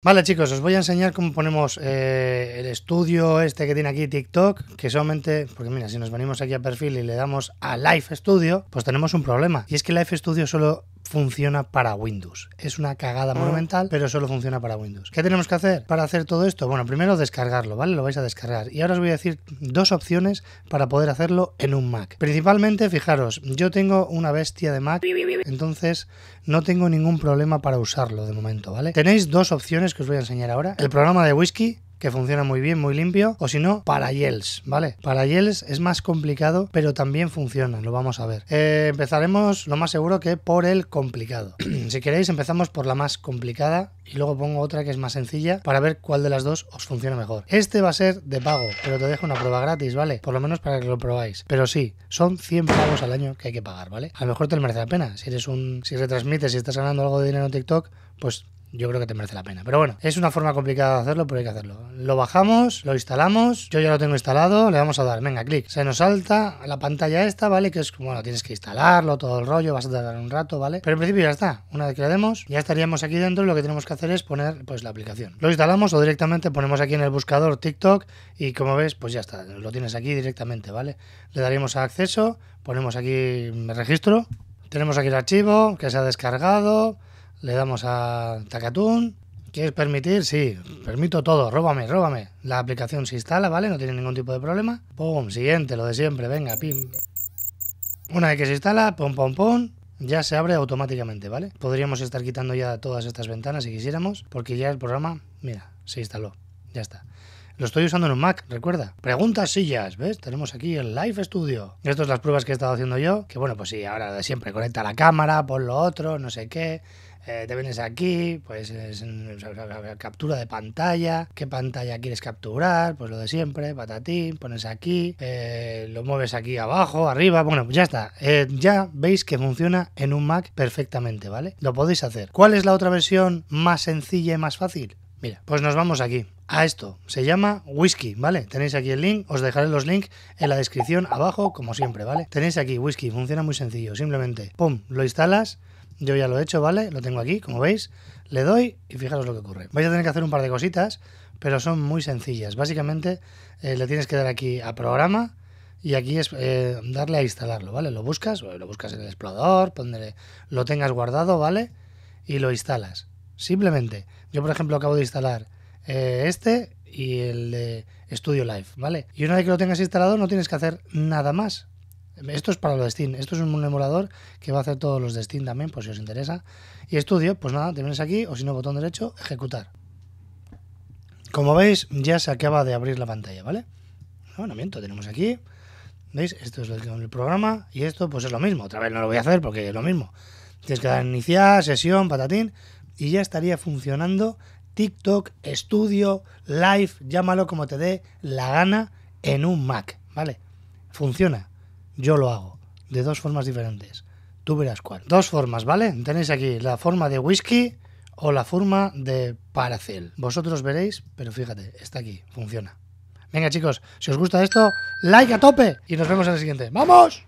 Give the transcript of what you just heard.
Vale chicos, os voy a enseñar cómo ponemos eh, el estudio este que tiene aquí TikTok, que solamente, porque mira, si nos venimos aquí a perfil y le damos a Live Studio, pues tenemos un problema. Y es que Life Studio solo funciona para Windows. Es una cagada ah. monumental, pero solo funciona para Windows. ¿Qué tenemos que hacer para hacer todo esto? Bueno, primero descargarlo, ¿vale? Lo vais a descargar. Y ahora os voy a decir dos opciones para poder hacerlo en un Mac. Principalmente, fijaros, yo tengo una bestia de Mac, entonces no tengo ningún problema para usarlo de momento, ¿vale? Tenéis dos opciones que os voy a enseñar ahora. El programa de whisky que funciona muy bien, muy limpio, o si no, para Yells, ¿vale? Para Yells es más complicado, pero también funciona, lo vamos a ver. Eh, empezaremos lo más seguro que por el complicado. si queréis, empezamos por la más complicada y luego pongo otra que es más sencilla para ver cuál de las dos os funciona mejor. Este va a ser de pago, pero te dejo una prueba gratis, ¿vale? Por lo menos para que lo probáis. Pero sí, son 100 pagos al año que hay que pagar, ¿vale? A lo mejor te merece la pena. Si eres un. Si retransmites, si estás ganando algo de dinero en TikTok, pues yo creo que te merece la pena. Pero bueno, es una forma complicada de hacerlo, pero hay que hacerlo. Lo bajamos, lo instalamos, yo ya lo tengo instalado, le vamos a dar, venga, clic. Se nos salta la pantalla esta, ¿vale? Que es, como, bueno, tienes que instalarlo, todo el rollo, vas a tardar un rato, ¿vale? Pero en principio ya está. Una vez que le demos, ya estaríamos aquí dentro lo que tenemos que hacer es poner, pues, la aplicación. Lo instalamos o directamente ponemos aquí en el buscador TikTok y como ves, pues ya está, lo tienes aquí directamente, ¿vale? Le daríamos a acceso, ponemos aquí mm, registro, tenemos aquí el archivo que se ha descargado, le damos a Takatun. ¿Quieres permitir? Sí, permito todo, róbame, róbame. La aplicación se instala, ¿vale? No tiene ningún tipo de problema. Pum, siguiente, lo de siempre, venga, pim. Una vez que se instala, pum, pum, pum, ya se abre automáticamente, ¿vale? Podríamos estar quitando ya todas estas ventanas si quisiéramos, porque ya el programa, mira, se instaló. Ya está. Lo estoy usando en un Mac, recuerda. Preguntas sillas, ¿ves? Tenemos aquí el Live Studio. Estas son las pruebas que he estado haciendo yo. Que bueno, pues sí, ahora de siempre. Conecta la cámara, pon lo otro, no sé qué. Eh, te vienes aquí, pues captura de pantalla, qué pantalla quieres capturar, pues lo de siempre, patatín, pones aquí, eh, lo mueves aquí abajo, arriba, bueno, ya está, eh, ya veis que funciona en un Mac perfectamente, ¿vale? Lo podéis hacer. ¿Cuál es la otra versión más sencilla y más fácil? Mira, pues nos vamos aquí, a esto. Se llama whisky, ¿vale? Tenéis aquí el link, os dejaré los links en la descripción abajo, como siempre, ¿vale? Tenéis aquí whisky, funciona muy sencillo, simplemente, pum, lo instalas, yo ya lo he hecho, ¿vale? Lo tengo aquí, como veis, le doy y fijaros lo que ocurre. Vais a tener que hacer un par de cositas, pero son muy sencillas. Básicamente, eh, le tienes que dar aquí a programa, y aquí es eh, darle a instalarlo, ¿vale? Lo buscas, lo buscas en el explorador, donde lo tengas guardado, ¿vale? Y lo instalas. Simplemente, yo por ejemplo acabo de instalar eh, este y el de Studio Live, ¿vale? Y una vez que lo tengas instalado no tienes que hacer nada más. Esto es para lo de Steam, esto es un emulador que va a hacer todos los de Steam también, por si os interesa. Y Studio, pues nada, te aquí o si no, botón derecho, ejecutar. Como veis, ya se acaba de abrir la pantalla, ¿vale? No, miento, tenemos aquí, ¿veis? Esto es el programa y esto pues es lo mismo, otra vez no lo voy a hacer porque es lo mismo. Tienes que dar iniciar, sesión, patatín, y ya estaría funcionando TikTok, Studio, Live, llámalo como te dé la gana en un Mac, ¿vale? Funciona. Yo lo hago de dos formas diferentes. Tú verás cuál. Dos formas, ¿vale? Tenéis aquí la forma de whisky o la forma de Paracel. Vosotros veréis, pero fíjate, está aquí, funciona. Venga chicos, si os gusta esto, like a tope y nos vemos en el siguiente. ¡Vamos!